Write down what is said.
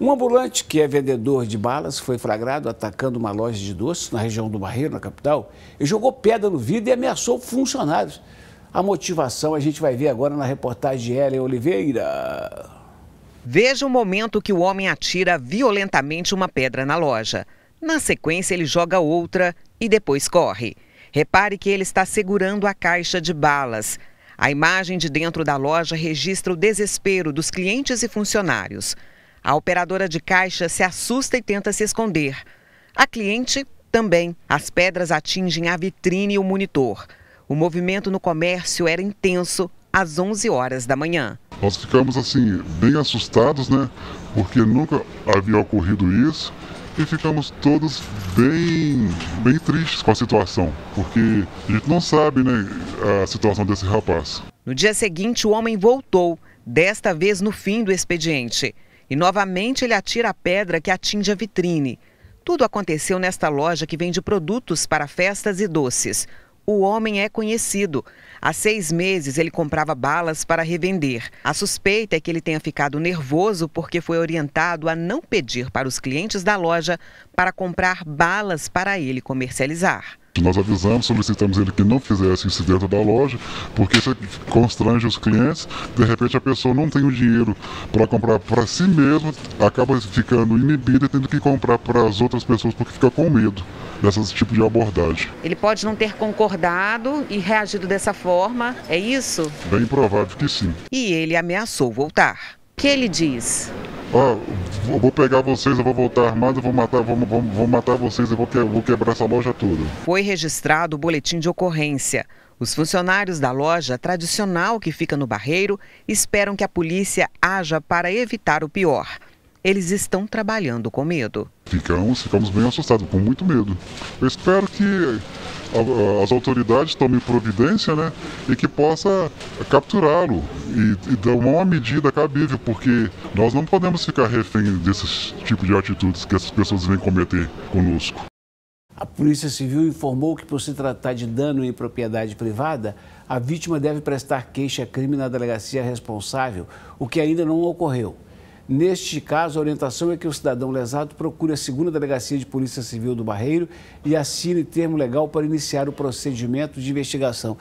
Um ambulante que é vendedor de balas foi flagrado atacando uma loja de doces na região do Barreiro, na capital, e jogou pedra no vidro e ameaçou funcionários. A motivação a gente vai ver agora na reportagem de Ellen Oliveira. Veja o momento que o homem atira violentamente uma pedra na loja. Na sequência, ele joga outra e depois corre. Repare que ele está segurando a caixa de balas. A imagem de dentro da loja registra o desespero dos clientes e funcionários. A operadora de caixa se assusta e tenta se esconder. A cliente também. As pedras atingem a vitrine e o monitor. O movimento no comércio era intenso às 11 horas da manhã. Nós ficamos assim, bem assustados, né? Porque nunca havia ocorrido isso e ficamos todos bem, bem tristes com a situação, porque a gente não sabe, né, a situação desse rapaz. No dia seguinte, o homem voltou, desta vez no fim do expediente e novamente ele atira a pedra que atinge a vitrine. Tudo aconteceu nesta loja que vende produtos para festas e doces. O homem é conhecido. Há seis meses ele comprava balas para revender. A suspeita é que ele tenha ficado nervoso porque foi orientado a não pedir para os clientes da loja para comprar balas para ele comercializar. Nós avisamos, solicitamos ele que não fizesse isso dentro da loja, porque isso é constrange os clientes. De repente a pessoa não tem o dinheiro para comprar para si mesma, acaba ficando inibida e tendo que comprar para as outras pessoas porque fica com medo desse tipo de abordagem. Ele pode não ter concordado e reagido dessa forma, é isso? Bem provável que sim. E ele ameaçou voltar. O que ele diz? ó, oh, vou pegar vocês, eu vou voltar armado, vou matar, vou, vou, vou matar vocês, e vou, que, vou quebrar essa loja toda. Foi registrado o boletim de ocorrência. Os funcionários da loja tradicional que fica no Barreiro esperam que a polícia haja para evitar o pior. Eles estão trabalhando com medo. Ficamos, ficamos bem assustados, com muito medo. Eu espero que as autoridades tomem providência né, e que possa capturá-lo e, e tomar uma medida cabível, porque nós não podemos ficar refém desses tipos de atitudes que essas pessoas vêm cometer conosco. A Polícia Civil informou que, por se tratar de dano em propriedade privada, a vítima deve prestar queixa-crime na delegacia responsável, o que ainda não ocorreu. Neste caso, a orientação é que o cidadão lesado procure a segunda delegacia de Polícia Civil do Barreiro e assine termo legal para iniciar o procedimento de investigação.